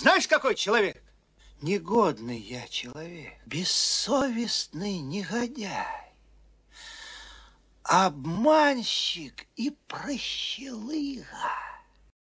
Знаешь, какой человек? Негодный я человек, бессовестный негодяй, обманщик и прощелыга.